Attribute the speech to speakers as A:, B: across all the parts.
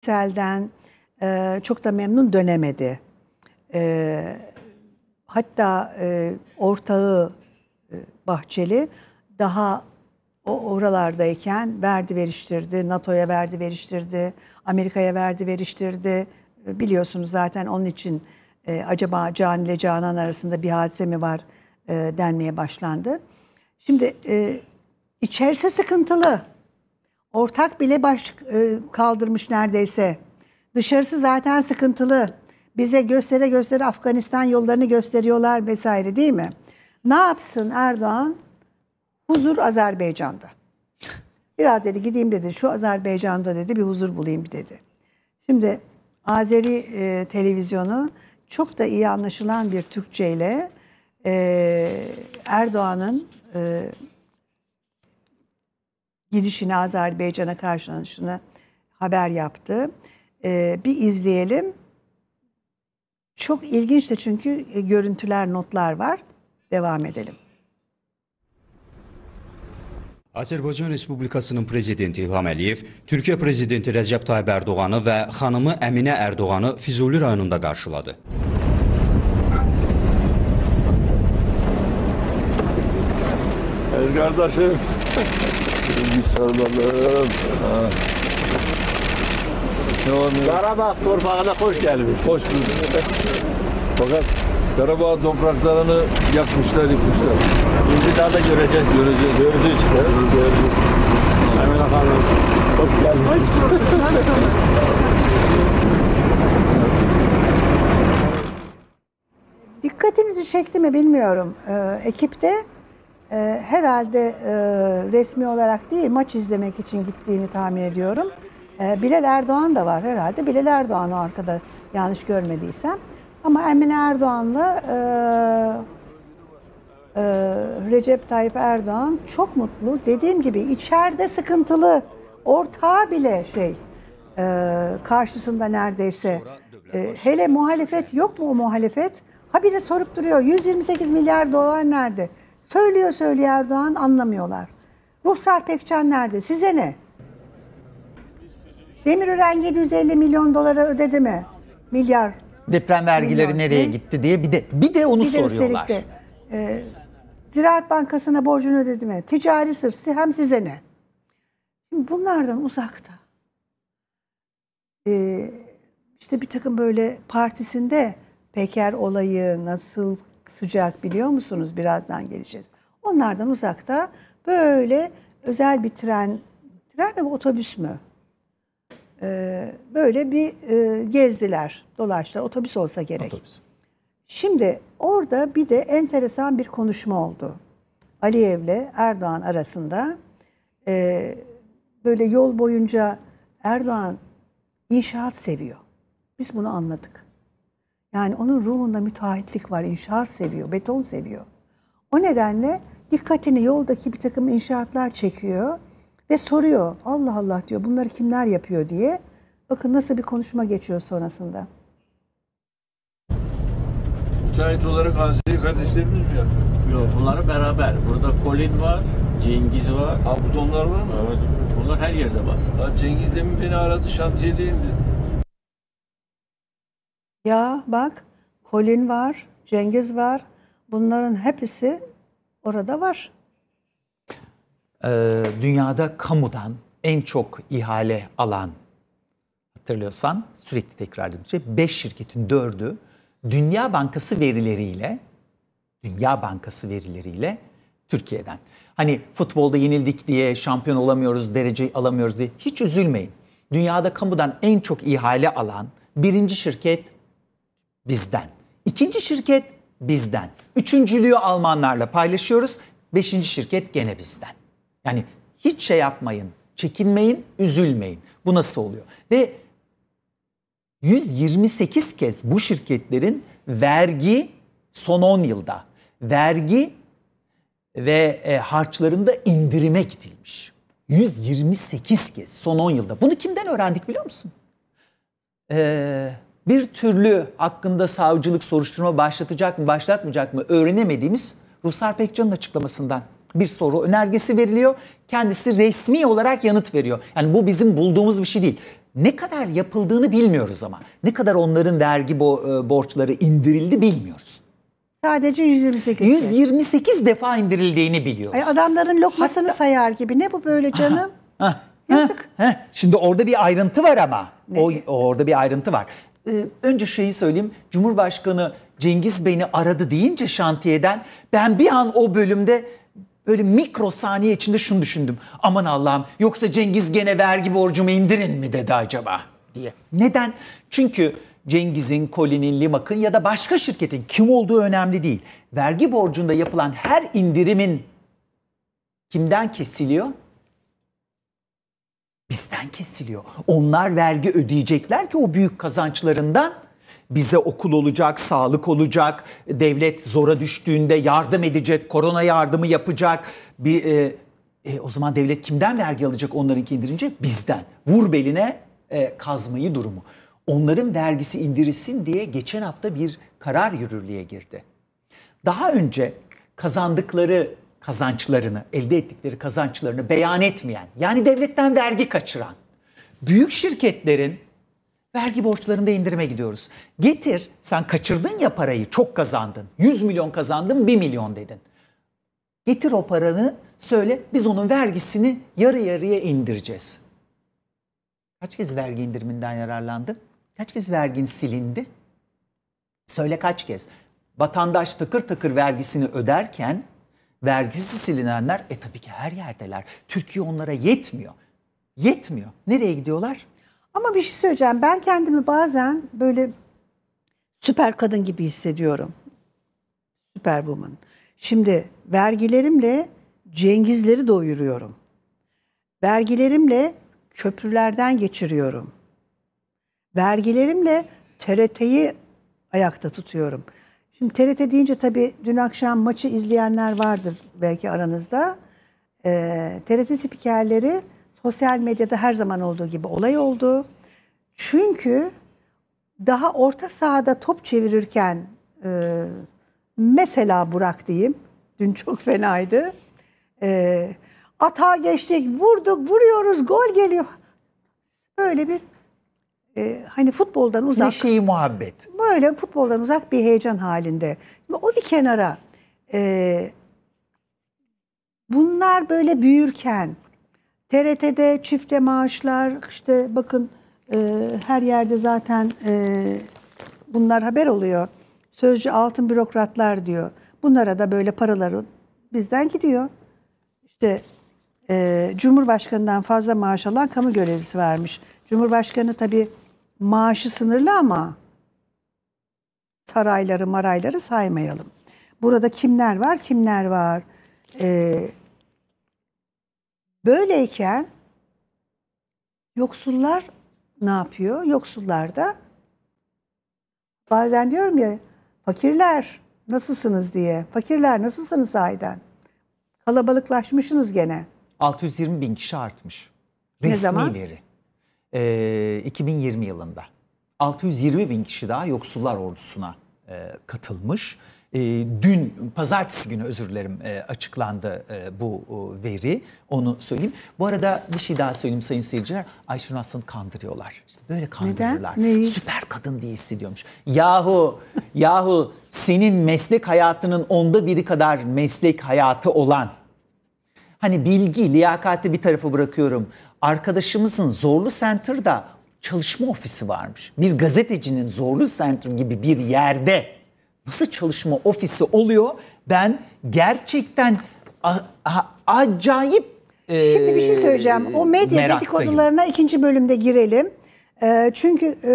A: Sel'den e, çok da memnun dönemedi. E, hatta e, ortağı e, Bahçeli daha o oralardayken verdi veriştirdi, NATO'ya verdi veriştirdi, Amerika'ya verdi veriştirdi. E, biliyorsunuz zaten onun için e, acaba Can ile Canan arasında bir hadise mi var e, denmeye başlandı. Şimdi e, içerisi sıkıntılı. Ortak bile baş e, kaldırmış neredeyse. Dışarısı zaten sıkıntılı. Bize göstere göstere Afganistan yollarını gösteriyorlar vesaire değil mi? Ne yapsın Erdoğan? Huzur Azerbaycan'da. Biraz dedi gideyim dedi şu Azerbaycan'da dedi bir huzur bulayım dedi. Şimdi Azeri e, televizyonu çok da iyi anlaşılan bir Türkçe ile e, Erdoğan'ın e, gidişini Azerbaycan'a karşılanışını haber yaptı. Ee, bir izleyelim. Çok ilginç de çünkü e, görüntüler, notlar var. Devam edelim.
B: Azərbaycan Respublikasının prezidenti İlham Əliyev Türkiye prezidenti Recep Tayyip Erdoğan'ı ve hanımı Əminə Erdoğan'ı Füzuli rayonunda karşıladı.
A: Əziz qardaşım, Şöyle bir sarılalım. Ha.
B: Ne oluyor? Karabağ
A: torpağına hoş geldiniz. Hoş bulduk. Fakat Karabağ topraklarını yakmışlar, yıkmışlar. Şimdi daha da göreceğiz. Göreceğiz. Gördü işte. Gördü, Hemen efendim. Hoş geldiniz. Dikkatinizi çekti mi bilmiyorum. Ee, ekipte e, herhalde e, resmi olarak değil maç izlemek için gittiğini tahmin ediyorum. E, Bilal Erdoğan da var herhalde. Bilal Erdoğan arkada yanlış görmediysem. Ama Emine Erdoğan'la e, e, Recep Tayyip Erdoğan çok mutlu. Dediğim gibi içeride sıkıntılı. Ortağı bile şey e, karşısında neredeyse. E, hele muhalefet yok mu o muhalefet? Habire sorup duruyor. 128 milyar dolar nerede? Söylüyor söylüyor Erdoğan anlamıyorlar. Ruhsar Pekcan nerede? Size ne? Demirören 750 milyon dolara ödedi mi? Milyar.
B: Deprem vergileri milyon. nereye gitti diye bir de bir de onu bir de soruyorlar. De,
A: e, Ziraat Bankası'na borcunu ödedi mi? Ticari sırf hem size ne? Bunlardan uzakta. E, işte bir takım böyle partisinde Peker olayı nasıl sıcak biliyor musunuz? Birazdan geleceğiz. Onlardan uzakta böyle özel bir tren, tren mi otobüs mü? Ee, böyle bir e, gezdiler, dolaştılar. Otobüs olsa gerek. Otobüs. Şimdi orada bir de enteresan bir konuşma oldu. Aliyev'le Erdoğan arasında e, böyle yol boyunca Erdoğan inşaat seviyor. Biz bunu anladık. Yani onun ruhunda müteahhitlik var. İnşaat seviyor, beton seviyor. O nedenle dikkatini yoldaki bir takım inşaatlar çekiyor ve soruyor. Allah Allah diyor bunları kimler yapıyor diye. Bakın nasıl bir konuşma geçiyor sonrasında. Müteahhit olarak Azeri kardeşlerimiz mi yapıyor? Yok bunları beraber. Burada Colin var, Cengiz var. Ha burada onlar var mı? Evet. Bunlar her yerde var. Ha, Cengiz demin beni aradı şantiyedeyim dedi. Ya bak Colin var, Cengiz var. Bunların hepsi orada var.
B: Ee, dünyada kamudan en çok ihale alan hatırlıyorsan sürekli tekrar edeceğim. Şey, 5 şirketin 4'ü Dünya Bankası verileriyle Dünya Bankası verileriyle Türkiye'den. Hani futbolda yenildik diye şampiyon olamıyoruz, derece alamıyoruz diye hiç üzülmeyin. Dünyada kamudan en çok ihale alan birinci şirket bizden. İkinci şirket bizden. Üçüncülüğü Almanlarla paylaşıyoruz. Beşinci şirket gene bizden. Yani hiç şey yapmayın, çekinmeyin, üzülmeyin. Bu nasıl oluyor? Ve 128 kez bu şirketlerin vergi son 10 yılda vergi ve e, harçlarında indirime gidilmiş. 128 kez son 10 yılda. Bunu kimden öğrendik biliyor musun? Ee, bir türlü hakkında savcılık soruşturma başlatacak mı başlatmayacak mı öğrenemediğimiz Ruslar Pekcan'ın açıklamasından bir soru önergesi veriliyor. Kendisi resmi olarak yanıt veriyor. Yani bu bizim bulduğumuz bir şey değil. Ne kadar yapıldığını bilmiyoruz ama. Ne kadar onların dergi bo- e, borçları indirildi bilmiyoruz. Sadece 128. 128 defa indirildiğini biliyoruz.
A: Ay adamların lokmasını Hatta... sayar gibi. Ne bu böyle canım?
B: Aha, aha. Yazık. Heh, şimdi orada bir ayrıntı var ama. Ne? O, orada bir ayrıntı var. Ee, önce şeyi söyleyeyim. Cumhurbaşkanı Cengiz Bey'i aradı deyince şantiyeden ben bir an o bölümde böyle mikro saniye içinde şunu düşündüm. Aman Allah'ım yoksa Cengiz gene vergi borcumu indirin mi dedi acaba diye. Neden? Çünkü Cengiz'in, Colin'in, Limak'ın ya da başka şirketin kim olduğu önemli değil. Vergi borcunda yapılan her indirimin kimden kesiliyor? bizden kesiliyor. Onlar vergi ödeyecekler ki o büyük kazançlarından bize okul olacak, sağlık olacak, devlet zora düştüğünde yardım edecek, korona yardımı yapacak. Bir e, e, o zaman devlet kimden vergi alacak Onların indirince? Bizden. Vur beline e, kazmayı durumu. Onların vergisi indirilsin diye geçen hafta bir karar yürürlüğe girdi. Daha önce kazandıkları kazançlarını, elde ettikleri kazançlarını beyan etmeyen, yani devletten vergi kaçıran büyük şirketlerin vergi borçlarında indirime gidiyoruz. Getir, sen kaçırdın ya parayı, çok kazandın. 100 milyon kazandın, 1 milyon dedin. Getir o paranı, söyle biz onun vergisini yarı yarıya indireceğiz. Kaç kez vergi indiriminden yararlandı? Kaç kez vergin silindi? Söyle kaç kez? Vatandaş takır takır vergisini öderken vergisi silinenler e tabii ki her yerdeler. Türkiye onlara yetmiyor. Yetmiyor. Nereye gidiyorlar? Ama bir şey söyleyeceğim.
A: Ben kendimi bazen böyle süper kadın gibi hissediyorum. Süper woman. Şimdi vergilerimle Cengizleri doyuruyorum. Vergilerimle köprülerden geçiriyorum. Vergilerimle TRT'yi ayakta tutuyorum. Şimdi TRT deyince tabii dün akşam maçı izleyenler vardır belki aranızda. Ee, TRT spikerleri sosyal medyada her zaman olduğu gibi olay oldu. Çünkü daha orta sahada top çevirirken e, mesela Burak diyeyim. Dün çok fenaydı. E, ee, ata geçtik, vurduk, vuruyoruz, gol geliyor. Böyle bir e, hani futboldan uzak. Neşeyi
B: muhabbet.
A: Böyle futboldan uzak bir heyecan halinde. O bir kenara. E, bunlar böyle büyürken TRT'de çifte maaşlar işte bakın e, her yerde zaten e, bunlar haber oluyor. Sözcü altın bürokratlar diyor. Bunlara da böyle paraları bizden gidiyor. İşte e, Cumhurbaşkanı'ndan fazla maaş alan kamu görevlisi varmış. Cumhurbaşkanı tabii maaşı sınırlı ama sarayları marayları saymayalım. Burada kimler var kimler var. Ee, böyleyken yoksullar ne yapıyor? Yoksullar da bazen diyorum ya fakirler nasılsınız diye. Fakirler nasılsınız sahiden? Kalabalıklaşmışsınız gene.
B: 620 bin kişi artmış.
A: Resmi ne zaman? veri
B: e, ee, 2020 yılında 620 bin kişi daha yoksullar ordusuna e, katılmış. E, dün pazartesi günü özür dilerim e, açıklandı e, bu e, veri. Onu söyleyeyim. Bu arada bir şey daha söyleyeyim sayın seyirciler. Ayşe Aslan'ı kandırıyorlar. İşte böyle kandırıyorlar. Neden? Neyi? Süper kadın diye hissediyormuş. Yahu yahu senin meslek hayatının onda biri kadar meslek hayatı olan hani bilgi, liyakati bir tarafa bırakıyorum arkadaşımızın Zorlu Center'da çalışma ofisi varmış. Bir gazetecinin Zorlu Center gibi bir yerde nasıl çalışma ofisi oluyor? Ben gerçekten acayip e, Şimdi bir şey söyleyeceğim. O medya meraktayım. dedikodularına ikinci bölümde girelim. E,
A: çünkü e,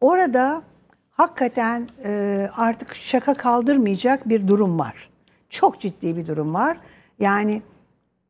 A: orada hakikaten e, artık şaka kaldırmayacak bir durum var. Çok ciddi bir durum var. Yani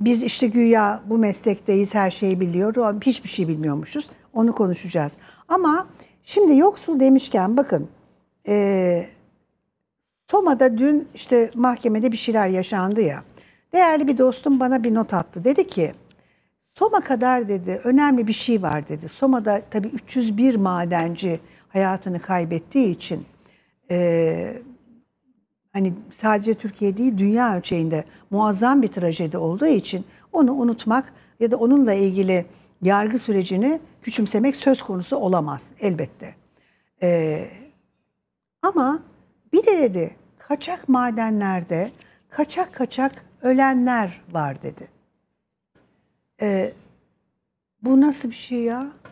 A: biz işte güya bu meslekteyiz, her şeyi biliyoruz. Hiçbir şey bilmiyormuşuz. Onu konuşacağız. Ama şimdi yoksul demişken bakın e, Soma'da dün işte mahkemede bir şeyler yaşandı ya. Değerli bir dostum bana bir not attı. Dedi ki Soma kadar dedi önemli bir şey var dedi. Soma'da tabii 301 madenci hayatını kaybettiği için e, hani sadece Türkiye değil dünya ölçeğinde muazzam bir trajedi olduğu için onu unutmak ya da onunla ilgili yargı sürecini küçümsemek söz konusu olamaz elbette. Ee, ama bir de dedi kaçak madenlerde kaçak kaçak ölenler var dedi. Ee, bu nasıl bir şey ya?